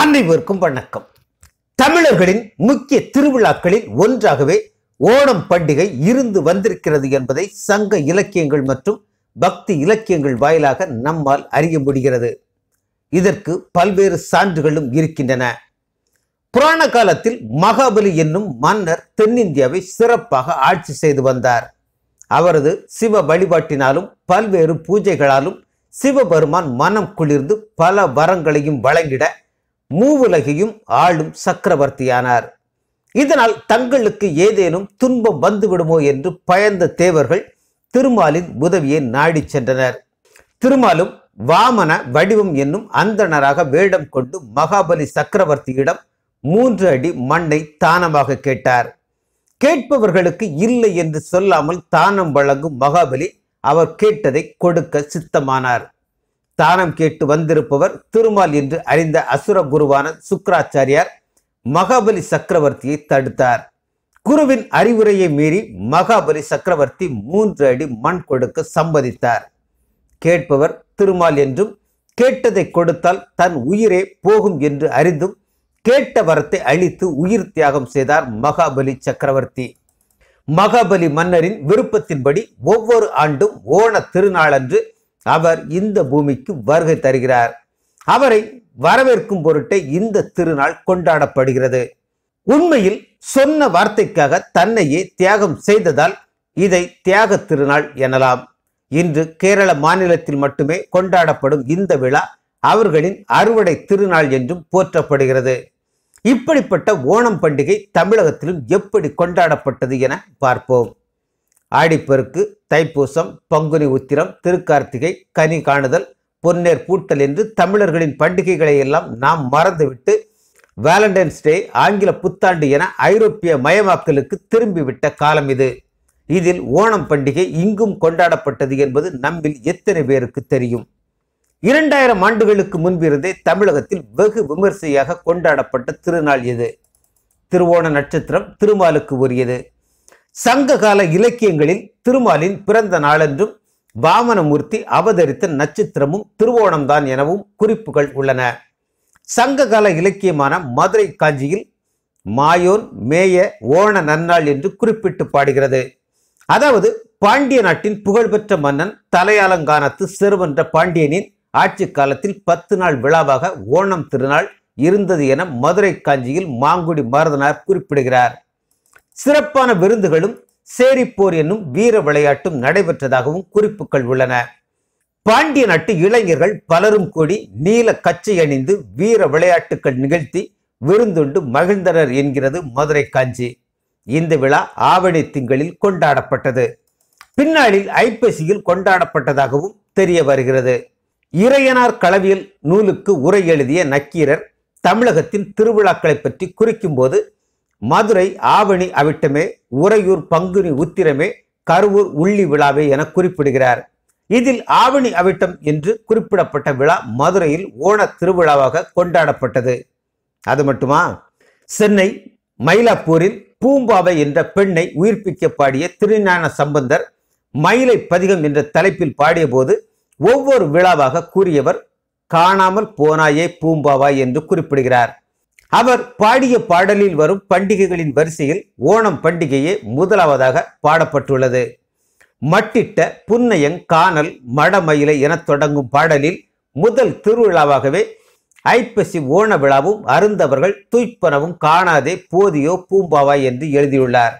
அனைவருக்கும் வணக்கம் தமிழர்களின் முக்கிய திருவிழாக்களில் ஒன்றாகவே ஓணம் பண்டிகை இருந்து வந்திருக்கிறது என்பதை சங்க இலக்கியங்கள் மற்றும் பக்தி இலக்கியங்கள் வாயிலாக நம்மால் அறிய முடிகிறது இதற்கு பல்வேறு சான்றுகளும் இருக்கின்றன புராண காலத்தில் மகாபலி என்னும் மன்னர் தென்னிந்தியாவை சிறப்பாக ஆட்சி செய்து வந்தார் அவரது சிவ வழிபாட்டினாலும் பல்வேறு பூஜைகளாலும் சிவபெருமான் மனம் குளிர்ந்து பல வரங்களையும் வழங்கிட மூவுலகையும் ஆளும் சக்கரவர்த்தியானார் இதனால் தங்களுக்கு ஏதேனும் துன்பம் வந்துவிடுமோ என்று பயந்த தேவர்கள் திருமாலின் உதவியை நாடி சென்றனர் திருமாலும் வாமன வடிவம் என்னும் அந்தணராக வேடம் கொண்டு மகாபலி சக்கரவர்த்தியிடம் மூன்று அடி மண்ணை தானமாக கேட்டார் கேட்பவர்களுக்கு இல்லை என்று சொல்லாமல் தானம் வழங்கும் மகாபலி அவர் கேட்டதை கொடுக்க சித்தமானார் தானம் கேட்டு வந்திருப்பவர் திருமால் என்று அறிந்த அசுர குருவான சுக்கராச்சாரியார் மகாபலி சக்கரவர்த்தியை தடுத்தார் குருவின் அறிவுரையை மீறி மகாபலி சக்கரவர்த்தி மூன்று அடி மண் கொடுக்க சம்மதித்தார் கேட்பவர் திருமால் என்றும் கேட்டதை கொடுத்தால் தன் உயிரே போகும் என்று அறிந்தும் கேட்ட வரத்தை அழித்து உயிர் தியாகம் செய்தார் மகாபலி சக்கரவர்த்தி மகாபலி மன்னரின் விருப்பத்தின்படி ஒவ்வொரு ஆண்டும் ஓண திருநாளன்று அவர் இந்த பூமிக்கு வருகை தருகிறார் அவரை வரவேற்கும் பொருட்டே இந்த திருநாள் கொண்டாடப்படுகிறது உண்மையில் சொன்ன வார்த்தைக்காக தன்னையே தியாகம் செய்ததால் இதை தியாக திருநாள் எனலாம் இன்று கேரள மாநிலத்தில் மட்டுமே கொண்டாடப்படும் இந்த விழா அவர்களின் அறுவடை திருநாள் என்றும் போற்றப்படுகிறது இப்படிப்பட்ட ஓணம் பண்டிகை தமிழகத்திலும் எப்படி கொண்டாடப்பட்டது என பார்ப்போம் ஆடிப்பெருக்கு தைப்பூசம் பங்குனி உத்திரம் திருக்கார்த்திகை கனி காணுதல் பொன்னேர் பூட்டல் என்று தமிழர்களின் பண்டிகைகளை எல்லாம் நாம் மறந்துவிட்டு வேலண்டைன்ஸ் டே ஆங்கில புத்தாண்டு என ஐரோப்பிய மயமாக்கலுக்கு திரும்பிவிட்ட காலம் இது இதில் ஓணம் பண்டிகை இங்கும் கொண்டாடப்பட்டது என்பது நம்மில் எத்தனை பேருக்கு தெரியும் இரண்டாயிரம் ஆண்டுகளுக்கு முன்பிருந்தே தமிழகத்தில் வெகு விமர்சையாக கொண்டாடப்பட்ட திருநாள் இது திருவோண நட்சத்திரம் திருமாலுக்கு உரியது சங்ககால இலக்கியங்களில் திருமாலின் பிறந்த நாளென்றும் வாமனமூர்த்தி அவதரித்த நட்சத்திரமும் திருவோணம்தான் எனவும் குறிப்புகள் உள்ளன சங்ககால இலக்கியமான மதுரை காஞ்சியில் மாயோன் மேய ஓண நன்னாள் என்று குறிப்பிட்டு பாடுகிறது அதாவது பாண்டிய நாட்டின் புகழ்பெற்ற மன்னன் தலையாலங்கானத்து சிறுவன்ற பாண்டியனின் ஆட்சி காலத்தில் பத்து நாள் விழாவாக ஓணம் திருநாள் இருந்தது என மதுரை காஞ்சியில் மாங்குடி மருதனார் குறிப்பிடுகிறார் சிறப்பான விருந்துகளும் சேரிப்போர் என்னும் வீர விளையாட்டும் நடைபெற்றதாகவும் குறிப்புகள் உள்ளன பாண்டிய நாட்டு இளைஞர்கள் பலரும் கூடி நீல கச்சை அணிந்து வீர விளையாட்டுகள் நிகழ்த்தி விருந்துண்டு மகிழ்ந்தனர் என்கிறது மதுரை காஞ்சி இந்த விழா ஆவணி திங்களில் கொண்டாடப்பட்டது பின்னாளில் ஐப்பசியில் கொண்டாடப்பட்டதாகவும் தெரிய வருகிறது இறையனார் களவியல் நூலுக்கு உரை எழுதிய நக்கீரர் தமிழகத்தின் திருவிழாக்களை பற்றி குறிக்கும் போது மதுரை ஆவணி அவிட்டமே உறையூர் பங்குனி உத்திரமே கருவூர் உள்ளி விழாவே என குறிப்பிடுகிறார் இதில் ஆவணி அவிட்டம் என்று குறிப்பிடப்பட்ட விழா மதுரையில் ஓண திருவிழாவாக கொண்டாடப்பட்டது அது மட்டுமா சென்னை மயிலாப்பூரில் பூம்பாவை என்ற பெண்ணை உயிர்ப்பிக்க பாடிய திருஞான சம்பந்தர் மயிலை பதிகம் என்ற தலைப்பில் பாடியபோது ஒவ்வொரு விழாவாக கூறியவர் காணாமல் போனாயே பூம்பாவா என்று குறிப்பிடுகிறார் அவர் பாடிய பாடலில் வரும் பண்டிகைகளின் வரிசையில் ஓணம் பண்டிகையே முதலாவதாக பாடப்பட்டுள்ளது மட்டிட்ட புன்னையங் காணல் மடமயிலை என தொடங்கும் பாடலில் முதல் திருவிழாவாகவே ஐப்பசி ஓண விழாவும் அருந்தவர்கள் தூய்ப்பனவும் காணாதே போதியோ பூம்பாவா என்று எழுதியுள்ளார்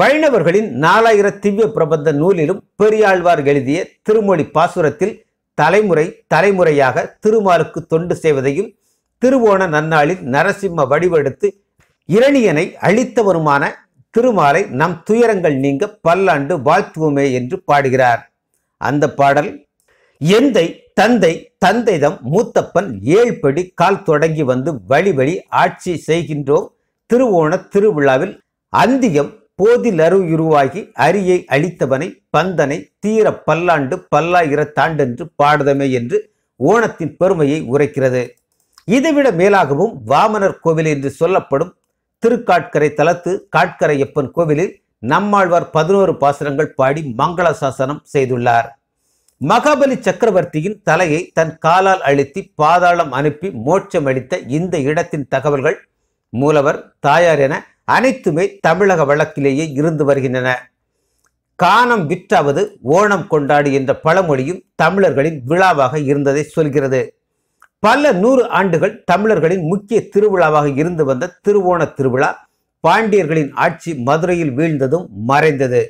வைணவர்களின் நாலாயிர திவ்ய பிரபந்த நூலிலும் பெரியாழ்வார் எழுதிய திருமொழி பாசுரத்தில் தலைமுறை தலைமுறையாக திருமாலுக்கு தொண்டு செய்வதையும் திருவோண நன்னாளில் நரசிம்ம வடிவெடுத்து இரணியனை அழித்தவருமான திருமாலை நம் துயரங்கள் நீங்க பல்லாண்டு வாழ்த்துவோமே என்று பாடுகிறார் அந்த பாடல் எந்தை தந்தை தந்தைதம் மூத்தப்பன் ஏழ்படி கால் தொடங்கி வந்து வழி வழி ஆட்சி செய்கின்றோம் திருவோண திருவிழாவில் அந்தியம் போதிலரு அரியை அழித்தவனை பந்தனை தீர பல்லாண்டு பல்லாயிர தாண்டென்று பாடுதமே என்று ஓணத்தின் பெருமையை உரைக்கிறது இதைவிட மேலாகவும் வாமனர் கோவில் என்று சொல்லப்படும் திருக்காட்கரை தளத்து காட்கரையப்பன் கோவிலில் நம்மாழ்வார் பதினோரு பாசனங்கள் பாடி மங்கள சாசனம் செய்துள்ளார் மகாபலி சக்கரவர்த்தியின் தலையை தன் காலால் அழுத்தி பாதாளம் அனுப்பி மோட்சம் அளித்த இந்த இடத்தின் தகவல்கள் மூலவர் தாயார் என அனைத்துமே தமிழக வழக்கிலேயே இருந்து வருகின்றன காணம் விற்றாவது ஓணம் கொண்டாடு என்ற பழமொழியும் தமிழர்களின் விழாவாக இருந்ததை சொல்கிறது பல நூறு ஆண்டுகள் தமிழர்களின் முக்கிய திருவிழாவாக இருந்து வந்த திருவோண திருவிழா பாண்டியர்களின் ஆட்சி மதுரையில் வீழ்ந்ததும் மறைந்தது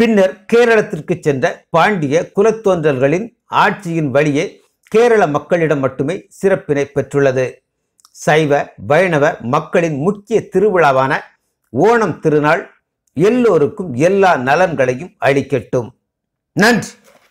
பின்னர் கேரளத்திற்கு சென்ற பாண்டிய குலத்தோன்றல்களின் ஆட்சியின் வழியே கேரள மக்களிடம் மட்டுமே சிறப்பினை பெற்றுள்ளது சைவ வைணவ மக்களின் முக்கிய திருவிழாவான ஓணம் திருநாள் எல்லோருக்கும் எல்லா நலன்களையும் அளிக்கட்டும் நன்றி